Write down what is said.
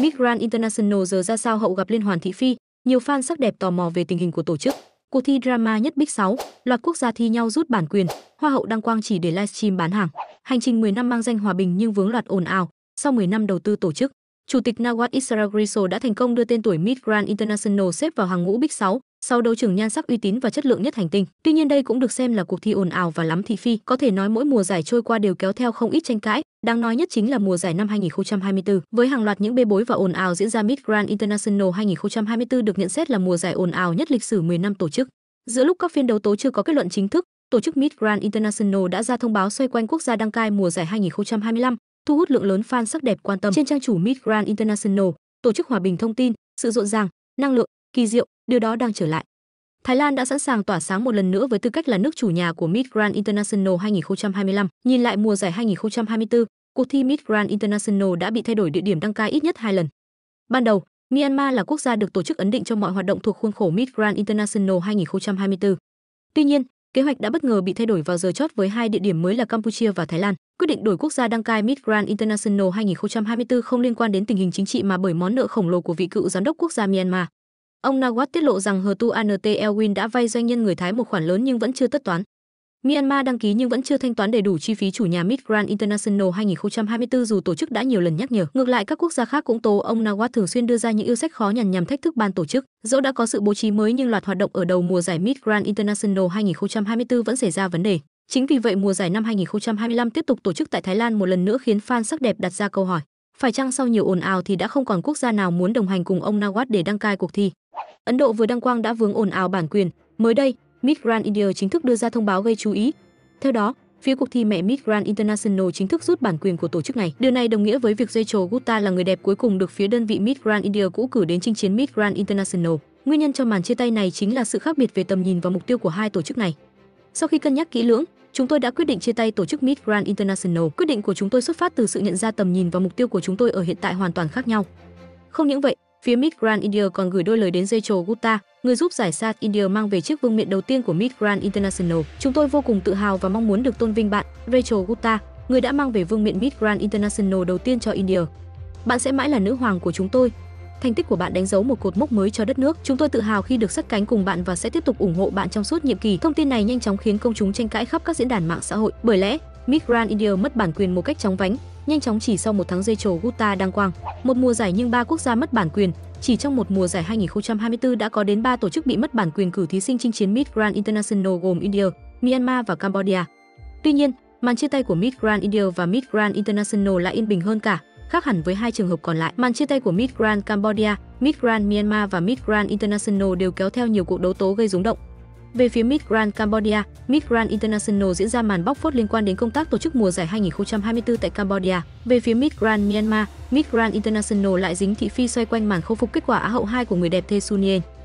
Miss Grand International giờ ra sao hậu gặp Liên hoàn thị phi, nhiều fan sắc đẹp tò mò về tình hình của tổ chức. Cuộc thi drama nhất Big 6, loạt quốc gia thi nhau rút bản quyền, Hoa hậu đăng quang chỉ để livestream bán hàng. Hành trình 10 năm mang danh hòa bình nhưng vướng loạt ồn ào, sau 10 năm đầu tư tổ chức, Chủ tịch Nawaz Isragriso đã thành công đưa tên tuổi Miss Grand International xếp vào hàng ngũ Big 6, sau đấu trường nhan sắc uy tín và chất lượng nhất hành tinh. Tuy nhiên đây cũng được xem là cuộc thi ồn ào và lắm thị phi, có thể nói mỗi mùa giải trôi qua đều kéo theo không ít tranh cãi. Đáng nói nhất chính là mùa giải năm 2024, với hàng loạt những bê bối và ồn ào diễn ra Mid Grand International 2024 được nhận xét là mùa giải ồn ào nhất lịch sử 10 năm tổ chức. Giữa lúc các phiên đấu tố chưa có kết luận chính thức, tổ chức Mid Grand International đã ra thông báo xoay quanh quốc gia đăng cai mùa giải 2025, thu hút lượng lớn fan sắc đẹp quan tâm. Trên trang chủ Mid Grand International, tổ chức hòa bình thông tin, sự rộn ràng, năng lượng Kỳ diệu, điều đó đang trở lại. Thái Lan đã sẵn sàng tỏa sáng một lần nữa với tư cách là nước chủ nhà của Mid Grand International 2025. Nhìn lại mùa giải 2024, cuộc thi Mid Grand International đã bị thay đổi địa điểm đăng cai ít nhất hai lần. Ban đầu, Myanmar là quốc gia được tổ chức ấn định cho mọi hoạt động thuộc khuôn khổ Mid Grand International 2024. Tuy nhiên, kế hoạch đã bất ngờ bị thay đổi vào giờ chót với hai địa điểm mới là Campuchia và Thái Lan. Quyết định đổi quốc gia đăng cai Mid Grand International 2024 không liên quan đến tình hình chính trị mà bởi món nợ khổng lồ của vị cựu giám đốc quốc gia Myanmar. Ông Nawat tiết lộ rằng Hờ Ant Elwin đã vay doanh nhân người Thái một khoản lớn nhưng vẫn chưa tất toán. Myanmar đăng ký nhưng vẫn chưa thanh toán đầy đủ chi phí chủ nhà Mid Grand International 2024 dù tổ chức đã nhiều lần nhắc nhở. Ngược lại các quốc gia khác cũng tố ông Nawat thường xuyên đưa ra những yêu sách khó nhằn nhằm thách thức ban tổ chức. Dẫu đã có sự bố trí mới nhưng loạt hoạt động ở đầu mùa giải Mid Grand International 2024 vẫn xảy ra vấn đề. Chính vì vậy mùa giải năm 2025 tiếp tục tổ chức tại Thái Lan một lần nữa khiến fan sắc đẹp đặt ra câu hỏi. Phải chăng sau nhiều ồn ào thì đã không còn quốc gia nào muốn đồng hành cùng ông Nawat để đăng cai cuộc thi? Ấn Độ vừa đăng quang đã vướng ồn ào bản quyền, mới đây, Miss Grand India chính thức đưa ra thông báo gây chú ý. Theo đó, phía cuộc thi mẹ Miss Grand International chính thức rút bản quyền của tổ chức này. Điều này đồng nghĩa với việc Rachel Gupta là người đẹp cuối cùng được phía đơn vị Miss Grand India cũ cử đến chinh chiến Miss Grand International. Nguyên nhân cho màn chia tay này chính là sự khác biệt về tầm nhìn và mục tiêu của hai tổ chức này. Sau khi cân nhắc kỹ lưỡng, chúng tôi đã quyết định chia tay tổ chức Miss Grand International. Quyết định của chúng tôi xuất phát từ sự nhận ra tầm nhìn và mục tiêu của chúng tôi ở hiện tại hoàn toàn khác nhau. Không những vậy, Phía Miss Grand India còn gửi đôi lời đến Rachel Gupta, người giúp giải sát India mang về chiếc vương miện đầu tiên của Miss Grand International. Chúng tôi vô cùng tự hào và mong muốn được tôn vinh bạn, Rachel Gupta, người đã mang về vương miện Miss Grand International đầu tiên cho India. Bạn sẽ mãi là nữ hoàng của chúng tôi. Thành tích của bạn đánh dấu một cột mốc mới cho đất nước. Chúng tôi tự hào khi được sát cánh cùng bạn và sẽ tiếp tục ủng hộ bạn trong suốt nhiệm kỳ. Thông tin này nhanh chóng khiến công chúng tranh cãi khắp các diễn đàn mạng xã hội. Bởi lẽ, Miss Grand India mất bản quyền một cách chóng vánh. Nhanh chóng chỉ sau một tháng dây trổ Guta đăng quang, một mùa giải nhưng ba quốc gia mất bản quyền, chỉ trong một mùa giải 2024 đã có đến 3 tổ chức bị mất bản quyền cử thí sinh chinh chiến Mid Grand International gồm India, Myanmar và Cambodia. Tuy nhiên, màn chia tay của Mid Grand India và Mid Grand International lại yên bình hơn cả, khác hẳn với hai trường hợp còn lại. Màn chia tay của Mid Grand Cambodia, Mid Grand Myanmar và Mid Grand International đều kéo theo nhiều cuộc đấu tố gây rúng động. Về phía Miss Grand Cambodia, Miss Grand International diễn ra màn bóc phốt liên quan đến công tác tổ chức mùa giải 2024 tại Cambodia. Về phía Miss Grand Myanmar, Miss Grand International lại dính thị phi xoay quanh màn khôi phục kết quả Á hậu 2 của người đẹp Thê Sunien.